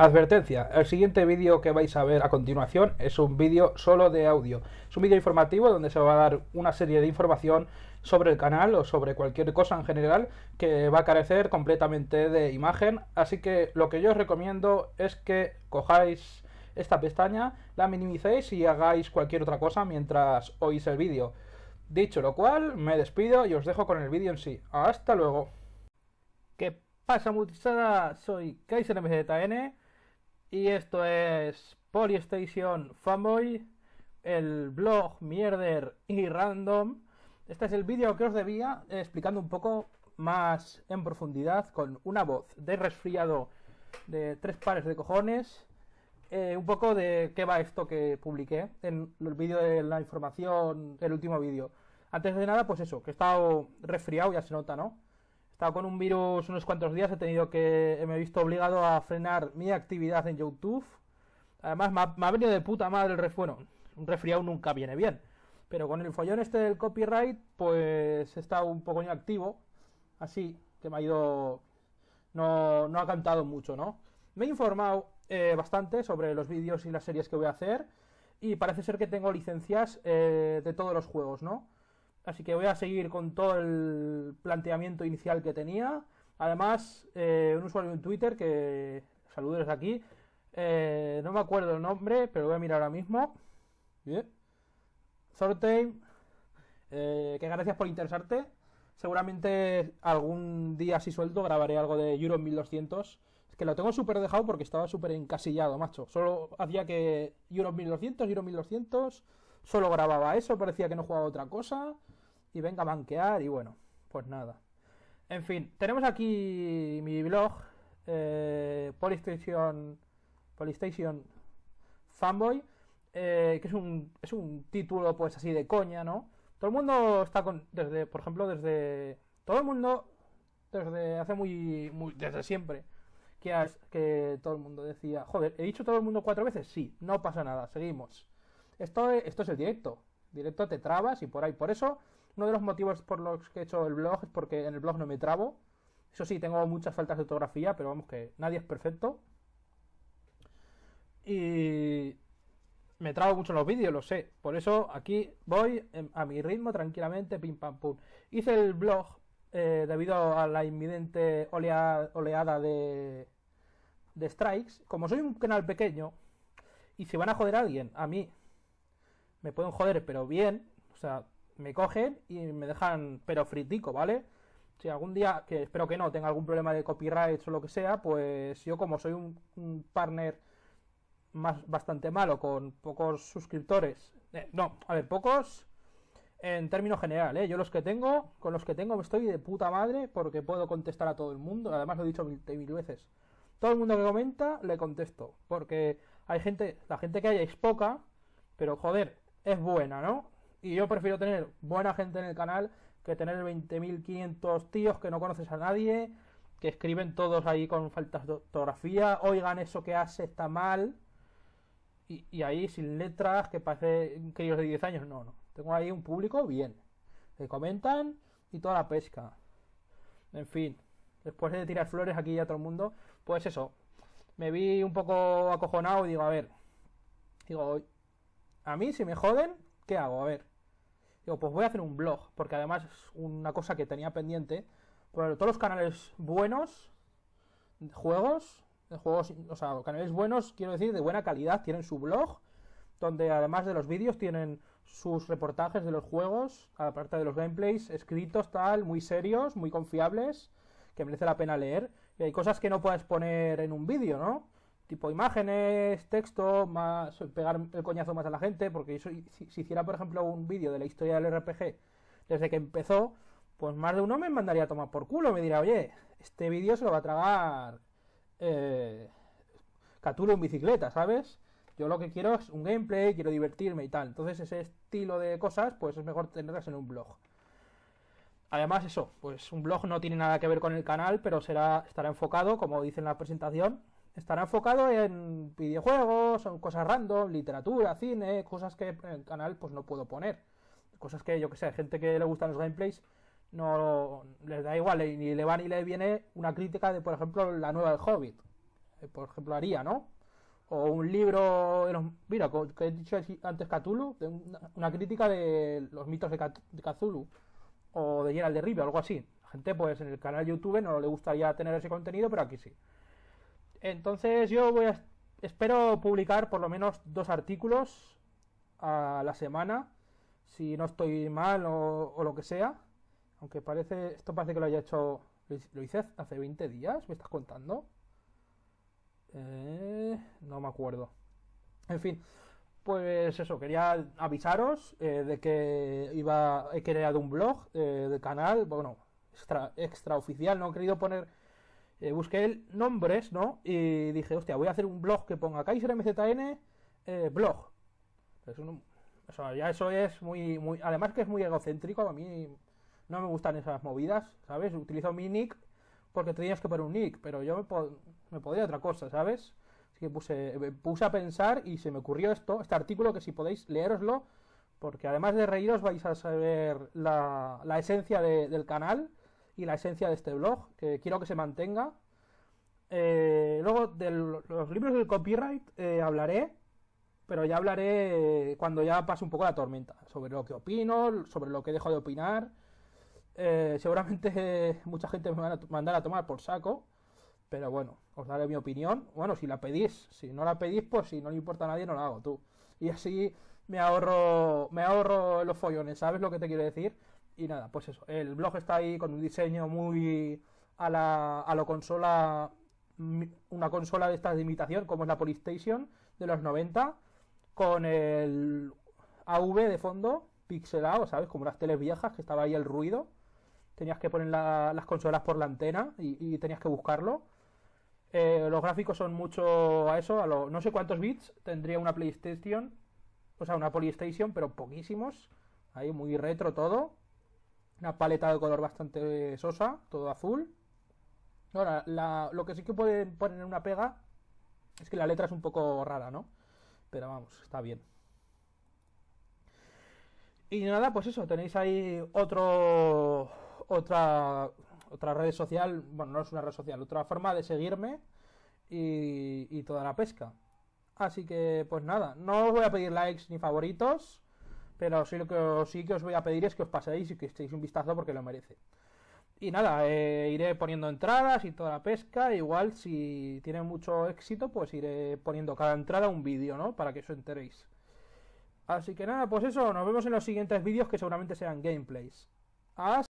Advertencia, el siguiente vídeo que vais a ver a continuación es un vídeo solo de audio. Es un vídeo informativo donde se va a dar una serie de información sobre el canal o sobre cualquier cosa en general que va a carecer completamente de imagen. Así que lo que yo os recomiendo es que cojáis esta pestaña, la minimicéis y hagáis cualquier otra cosa mientras oís el vídeo. Dicho lo cual, me despido y os dejo con el vídeo en sí. Hasta luego. ¿Qué pasa, multisada? Soy KaiserMZN y esto es Polystation Fanboy, el blog Mierder y Random. Este es el vídeo que os debía explicando un poco más en profundidad con una voz de resfriado de tres pares de cojones. Eh, un poco de qué va esto que publiqué en el vídeo de la información, el último vídeo. Antes de nada, pues eso, que he estado resfriado, ya se nota, ¿no? estaba con un virus unos cuantos días, he tenido que, me he visto obligado a frenar mi actividad en YouTube. Además, me ha, venido de puta madre el bueno, Un resfriado nunca viene bien. Pero con el follón este del copyright, pues he estado un poco inactivo. Así que me ha ido. No, no ha cantado mucho, ¿no? Me he informado eh, bastante sobre los vídeos y las series que voy a hacer. Y parece ser que tengo licencias eh, de todos los juegos, ¿no? Así que voy a seguir con todo el planteamiento inicial que tenía. Además, eh, un usuario en Twitter que saludo desde aquí. Eh, no me acuerdo el nombre, pero voy a mirar ahora mismo. Bien. Sorteim, eh, que gracias por interesarte. Seguramente algún día, si suelto, grabaré algo de Euro 1200. Es que lo tengo súper dejado porque estaba súper encasillado, macho. Solo hacía que Euro 1200, Euro 1200. Solo grababa eso, parecía que no jugaba otra cosa y venga a banquear y bueno, pues nada. En fin, tenemos aquí mi blog, eh, Polystation, Fanboy, eh, que es un, es un título pues así de coña, ¿no? Todo el mundo está con, desde, por ejemplo, desde, todo el mundo, desde hace muy, muy desde siempre, que, que todo el mundo decía, joder, ¿he dicho todo el mundo cuatro veces? Sí, no pasa nada, seguimos. Esto, esto es el directo, directo te trabas y por ahí, por eso uno de los motivos por los que he hecho el blog es porque en el blog no me trabo. Eso sí, tengo muchas faltas de ortografía, pero vamos que nadie es perfecto. Y me trago mucho los vídeos, lo sé. Por eso aquí voy em, a mi ritmo tranquilamente, pim pam pum. Hice el blog eh, debido a la inminente oleada de, de strikes. Como soy un canal pequeño, y si van a joder a alguien, a mí, me pueden joder, pero bien. O sea, me cogen y me dejan, pero fritico, ¿vale? Si algún día, que espero que no, tenga algún problema de copyright o lo que sea, pues yo como soy un, partner más, bastante malo, con pocos suscriptores, eh, no, a ver, pocos en términos generales, ¿eh? yo los que tengo, con los que tengo estoy de puta madre porque puedo contestar a todo el mundo, además lo he dicho mil, mil veces, todo el mundo que comenta le contesto, porque hay gente, la gente que hay es poca, pero joder, es buena, ¿no? Y yo prefiero tener buena gente en el canal que tener 20.500 tíos que no conoces a nadie, que escriben todos ahí con faltas de ortografía, oigan eso que hace está mal, y, ahí sin letras que parece críos de 10 años. No, no. Tengo ahí un público bien, que comentan y toda la pesca. En fin, después de tirar flores aquí a todo el mundo, pues eso. Me vi un poco acojonado y digo, a ver, digo, a mí si me joden, ¿qué hago? A ver, pues voy a hacer un blog, porque además es una cosa que tenía pendiente. Pero todos los canales buenos, juegos, juegos, o sea, canales buenos, quiero decir, de buena calidad, tienen su blog, donde además de los vídeos tienen sus reportajes de los juegos, aparte de los gameplays, escritos, tal, muy serios, muy confiables, que merece la pena leer. Y hay cosas que no puedes poner en un vídeo, ¿no? tipo imágenes, texto, más pegar el coñazo más a la gente, porque si, hiciera, por ejemplo, un vídeo de la historia del RPG desde que empezó, pues más de uno me mandaría a tomar por culo, me dirá, oye, este vídeo se lo va a tragar eh, Catulo en bicicleta, ¿sabes? Yo lo que quiero es un gameplay, quiero divertirme y tal. Entonces ese estilo de cosas, pues es mejor tenerlas en un blog. Además, eso, pues un blog no tiene nada que ver con el canal, pero será, estará enfocado, como dice en la presentación, Estará enfocado en videojuegos, son cosas random, literatura, cine, cosas que en el canal pues no puedo poner. Cosas que, yo que sé, gente que le gustan los gameplays, no les da igual, ni le va ni le viene una crítica de, por ejemplo, la nueva del Hobbit. Por ejemplo, haría, ¿no? O un libro, mira, que he dicho antes Cthulhu, una, crítica de los mitos de, Cthulhu, o de General de o algo así. La gente, pues en el canal de YouTube no le gustaría tener ese contenido, pero aquí sí. Entonces yo voy espero publicar por lo menos dos artículos a la semana, si no estoy mal o, lo que sea. Aunque parece, esto parece que lo haya hecho, lo hice hace 20 días, ¿me estás contando? Eh, no me acuerdo. En fin, pues eso, quería avisaros eh, de que iba, he creado un blog eh, de canal, bueno, extraoficial, no he querido poner eh, busqué nombres, ¿no? Y dije, hostia, voy a hacer un blog que ponga Kaiser MZN eh, blog. eso, ya eso es muy, muy. Además que es muy egocéntrico, a mí no me gustan esas movidas, ¿sabes? Utilizo mi nick porque tenías que poner un nick, pero yo me, podía podría otra cosa, ¿sabes? Así que puse, puse a pensar y se me ocurrió esto, este artículo que si podéis leeroslo, porque además de reíros vais a saber la, esencia del canal y la esencia de este blog, que quiero que se mantenga. Eh, luego de los libros del copyright eh, hablaré, pero ya hablaré cuando ya pase un poco la tormenta, sobre lo que opino, sobre lo que dejo de opinar. Eh, seguramente mucha gente me va a mandar a tomar por saco, pero bueno, os daré mi opinión. Bueno, si la pedís, si no la pedís, pues si no le importa a nadie, no la hago tú. Y así me ahorro, me ahorro los follones, ¿sabes lo que te quiero decir? y nada, pues eso. El blog está ahí con un diseño muy a la, a la consola, una consola de estas de imitación, como es la Polystation de los 90, con el AV de fondo pixelado, ¿sabes? Como las teles viejas, que estaba ahí el ruido. Tenías que poner las consolas por la antena y, tenías que buscarlo. Eh, los gráficos son mucho a eso, a no sé cuántos bits tendría una PlayStation, o sea, una PlayStation, pero poquísimos ahí muy retro todo. Una paleta de color bastante eh, sosa, todo azul. Ahora, lo que sí que pueden poner en una pega es que la letra es un poco rara, ¿no? Pero vamos, está bien. Y nada, pues eso, tenéis ahí otro otra otra red social, bueno, no es una red social, otra forma de seguirme y, y toda la pesca. Así que, pues nada, no os voy a pedir likes ni favoritos. Pero sí, lo que sí que os voy a pedir es que os paséis y que echéis un vistazo porque lo merece. Y nada, eh, iré poniendo entradas y toda la pesca. Igual, si tiene mucho éxito, pues iré poniendo cada entrada un vídeo, ¿no? Para que eso enteréis. Así que nada, pues eso, nos vemos en los siguientes vídeos que seguramente sean gameplays. Hasta